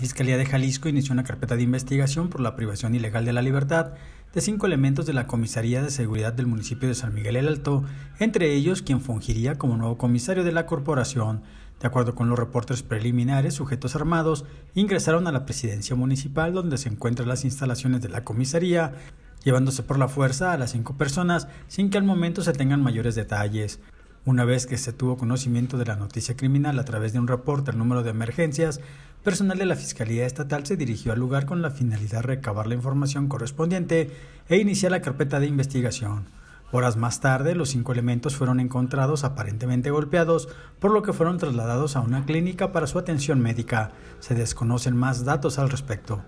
Fiscalía de Jalisco inició una carpeta de investigación por la privación ilegal de la libertad de cinco elementos de la Comisaría de Seguridad del municipio de San Miguel el Alto, entre ellos quien fungiría como nuevo comisario de la corporación. De acuerdo con los reportes preliminares, sujetos armados ingresaron a la presidencia municipal donde se encuentran las instalaciones de la comisaría, llevándose por la fuerza a las cinco personas sin que al momento se tengan mayores detalles una vez que se tuvo conocimiento de la noticia criminal a través de un reporte al número de emergencias, personal de la Fiscalía Estatal se dirigió al lugar con la finalidad de recabar la información correspondiente e iniciar la carpeta de investigación. Horas más tarde, los cinco elementos fueron encontrados aparentemente golpeados, por lo que fueron trasladados a una clínica para su atención médica. Se desconocen más datos al respecto.